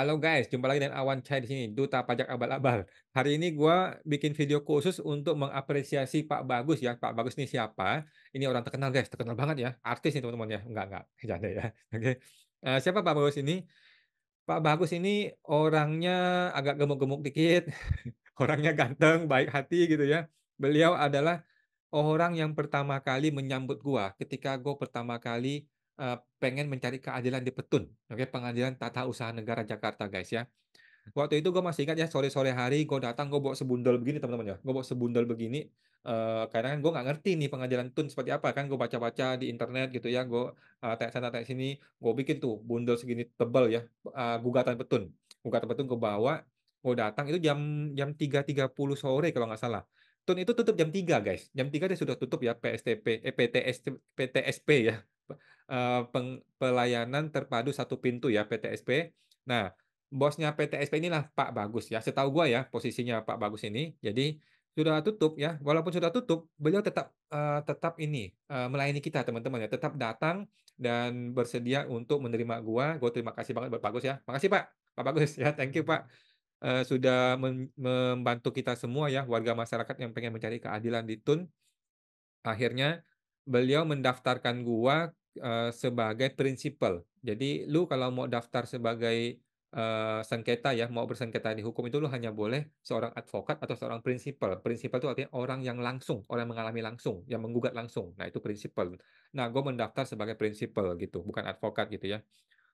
Halo guys, jumpa lagi dengan Awan Chai di sini, Duta Pajak Abal-Abal. Hari ini gue bikin video khusus untuk mengapresiasi Pak Bagus ya. Pak Bagus ini siapa? Ini orang terkenal guys, terkenal banget ya. Artis nih teman-teman ya. Enggak, enggak. janda ya. Oke. Uh, siapa Pak Bagus ini? Pak Bagus ini orangnya agak gemuk-gemuk dikit. orangnya ganteng, baik hati gitu ya. Beliau adalah orang yang pertama kali menyambut gue ketika gue pertama kali pengen mencari keadilan di Petun, oke okay? pengadilan tata usaha negara Jakarta guys ya. Waktu itu gue masih ingat ya sore-sore hari gue datang gue bawa sebundel begini teman-teman ya, gue bawa sebundel begini. Uh, karena kan gue nggak ngerti nih pengadilan tun seperti apa kan gue baca-baca di internet gitu ya gue uh, tanya sana tanya sini gue bikin tuh bundel segini tebal ya uh, gugatan petun gugatan petun gue bawa gue datang itu jam jam tiga tiga puluh sore kalau nggak salah tun itu tutup jam 3 guys jam 3 dia sudah tutup ya PSTP eh, PTS, PTSP ya Eh, peng, pelayanan terpadu satu pintu ya PTSP. Nah, bosnya PTSP inilah Pak Bagus ya. Setahu gua ya posisinya Pak Bagus ini. Jadi sudah tutup ya, walaupun sudah tutup, beliau tetap uh, tetap ini uh, melayani kita teman-teman ya, tetap datang dan bersedia untuk menerima gua. Gua terima kasih banget buat Bagus ya. Makasih Pak. Pak Bagus ya, thank you Pak. Uh, sudah membantu kita semua ya warga masyarakat yang pengen mencari keadilan di Tun. Akhirnya beliau mendaftarkan gua Eh, sebagai prinsipal. Jadi lu kalau mau daftar sebagai uh, sengketa ya, mau bersengketa di hukum itu lu hanya boleh seorang advokat atau seorang prinsipal. Prinsipal itu artinya orang yang langsung, orang yang mengalami langsung, yang menggugat langsung. Nah, itu prinsipal. Nah, gue mendaftar sebagai prinsipal gitu, bukan advokat gitu ya.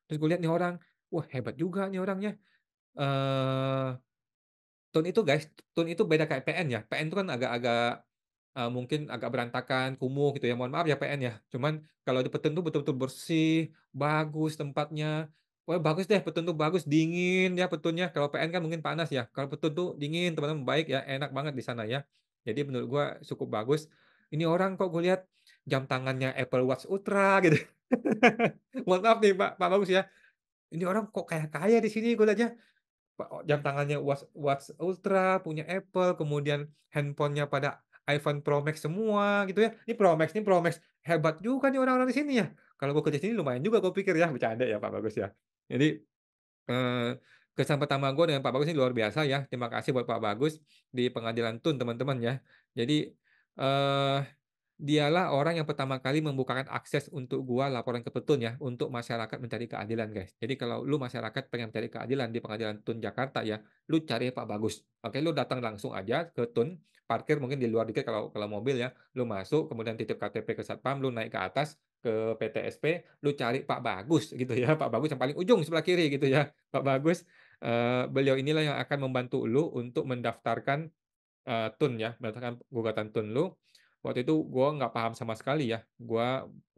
Terus gue lihat nih orang, wah hebat juga nih orangnya. Eh uh, Tun itu guys, tun itu beda kayak PN ya. PN itu kan agak-agak uh, mungkin agak berantakan, kumuh gitu ya. Mohon maaf ya PN ya. Cuman kalau di Petun tuh betul-betul bersih, bagus tempatnya. Wah bagus deh, Petun tuh bagus, dingin ya Petunnya. Kalau PN kan mungkin panas ya. Kalau Petun tuh dingin, teman-teman baik ya, enak banget di sana ya. Jadi menurut gua cukup bagus. Ini orang kok gue lihat jam tangannya Apple Watch Ultra gitu. Mohon maaf nih Pak, Pak Bagus ya. Ini orang kok kayak kaya di sini gue aja ya. jam tangannya Watch, Watch Ultra, punya Apple, kemudian handphonenya pada iPhone Pro Max semua gitu ya. Ini Pro Max, ini Pro Max. Hebat juga nih orang-orang di sini ya. Kalau gue kerja di sini lumayan juga gue pikir ya. Bercanda ya Pak Bagus ya. Jadi eh, kesan pertama gue dengan Pak Bagus ini luar biasa ya. Terima kasih buat Pak Bagus di pengadilan TUN teman-teman ya. Jadi eh, dialah orang yang pertama kali membukakan akses untuk gua laporan ke petun ya untuk masyarakat mencari keadilan guys jadi kalau lu masyarakat pengen mencari keadilan di pengadilan tun Jakarta ya lu cari Pak Bagus oke lu datang langsung aja ke tun parkir mungkin di luar dikit kalau kalau mobil ya lu masuk kemudian titip KTP ke satpam lu naik ke atas ke PTSP lu cari Pak Bagus gitu ya Pak Bagus yang paling ujung sebelah kiri gitu ya Pak Bagus uh, beliau inilah yang akan membantu lu untuk mendaftarkan uh, tun ya mendaftarkan gugatan tun lu waktu itu gue nggak paham sama sekali ya. Gue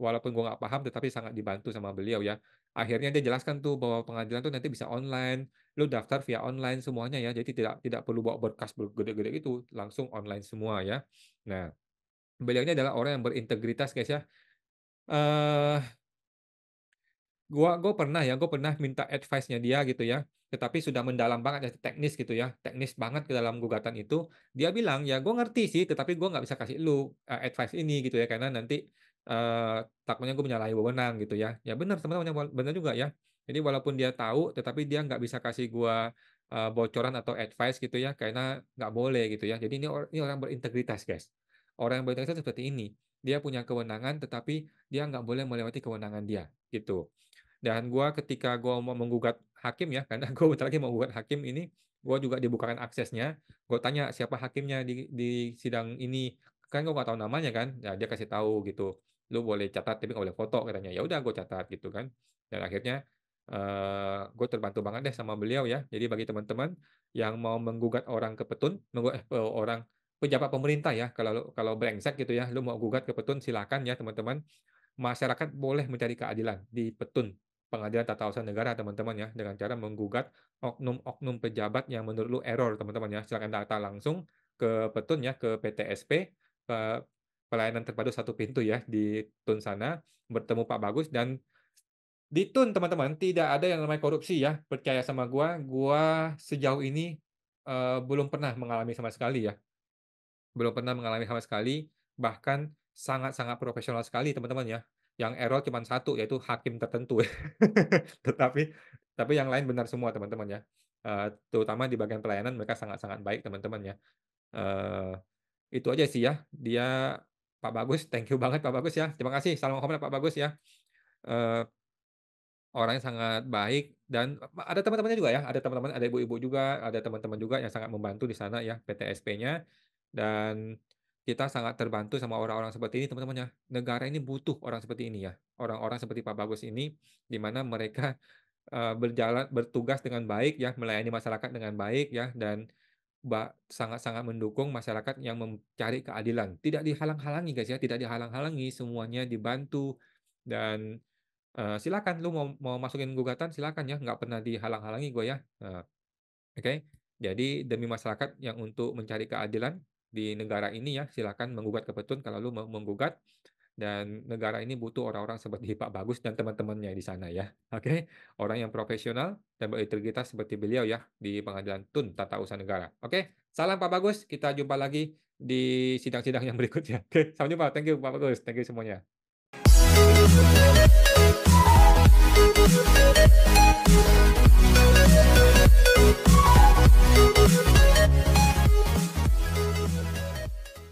walaupun gue nggak paham, tetapi sangat dibantu sama beliau ya. Akhirnya dia jelaskan tuh bahwa pengadilan tuh nanti bisa online, lu daftar via online semuanya ya. Jadi tidak tidak perlu bawa berkas gede-gede itu, langsung online semua ya. Nah, beliau ini adalah orang yang berintegritas guys ya. Uh, gua gue pernah ya gue pernah minta advice-nya dia gitu ya tetapi sudah mendalam banget ya teknis gitu ya teknis banget ke dalam gugatan itu dia bilang ya gue ngerti sih tetapi gue nggak bisa kasih lu uh, advice ini gitu ya karena nanti uh, takutnya gue menyalahi wewenang gitu ya ya benar teman-teman benar juga ya jadi walaupun dia tahu tetapi dia nggak bisa kasih gua uh, bocoran atau advice gitu ya karena nggak boleh gitu ya jadi ini or ini orang berintegritas guys orang yang berintegritas seperti ini dia punya kewenangan tetapi dia nggak boleh melewati kewenangan dia gitu dan gue ketika gue mau menggugat hakim ya, karena gue bentar lagi mau gugat hakim ini, gue juga dibukakan aksesnya. Gue tanya siapa hakimnya di, di sidang ini. Kan gue gak tahu namanya kan, ya, dia kasih tahu gitu. Lu boleh catat tapi gak boleh foto katanya. Ya udah gue catat gitu kan. Dan akhirnya Uh, eh, gue terbantu banget deh sama beliau ya. Jadi bagi teman-teman yang mau menggugat orang ke petun, menggugat eh, eh, orang pejabat pemerintah ya, kalau kalau brengsek gitu ya, lu mau gugat ke petun silakan ya teman-teman. Masyarakat boleh mencari keadilan di petun pengadilan tata usaha negara teman-teman ya dengan cara menggugat oknum-oknum pejabat yang menurut lu error teman-teman ya silakan data langsung ke petun ya ke PTSP ke pelayanan terpadu satu pintu ya di Tun sana bertemu Pak Bagus dan di Tun teman-teman tidak ada yang namanya korupsi ya percaya sama gua gua sejauh ini uh, belum pernah mengalami sama sekali ya belum pernah mengalami sama sekali bahkan sangat-sangat profesional sekali teman-teman ya yang error cuma satu yaitu hakim tertentu tetapi tapi yang lain benar semua teman-teman ya uh, terutama di bagian pelayanan mereka sangat-sangat baik teman-teman ya uh, itu aja sih ya dia Pak Bagus thank you banget Pak Bagus ya terima kasih salam hormat Pak Bagus ya uh, orangnya sangat baik dan ada teman-temannya juga ya ada teman-teman ada ibu-ibu juga ada teman-teman juga yang sangat membantu di sana ya PTSP-nya dan kita sangat terbantu sama orang-orang seperti ini teman temannya Negara ini butuh orang seperti ini ya. Orang-orang seperti Pak Bagus ini di mana mereka eh, berjalan bertugas dengan baik ya, melayani masyarakat dengan baik ya dan sangat-sangat mendukung masyarakat yang mencari keadilan. Tidak dihalang-halangi guys ya, tidak dihalang-halangi, semuanya dibantu dan uh, silakan lu mau mau masukin gugatan silakan ya, nggak pernah dihalang-halangi gue ya. Uh, Oke. Okay? Jadi demi masyarakat yang untuk mencari keadilan, di negara ini ya silakan menggugat ke petun kalau lu menggugat dan negara ini butuh orang-orang seperti Pak Bagus dan teman-temannya di sana ya. Oke, okay? orang yang profesional dan berintegritas seperti beliau ya di Pengadilan Tun Tata Usaha Negara. Oke, okay? salam Pak Bagus, kita jumpa lagi di sidang-sidang yang berikutnya. Oke, okay? sampai jumpa. Thank you Pak Bagus. Thank you semuanya.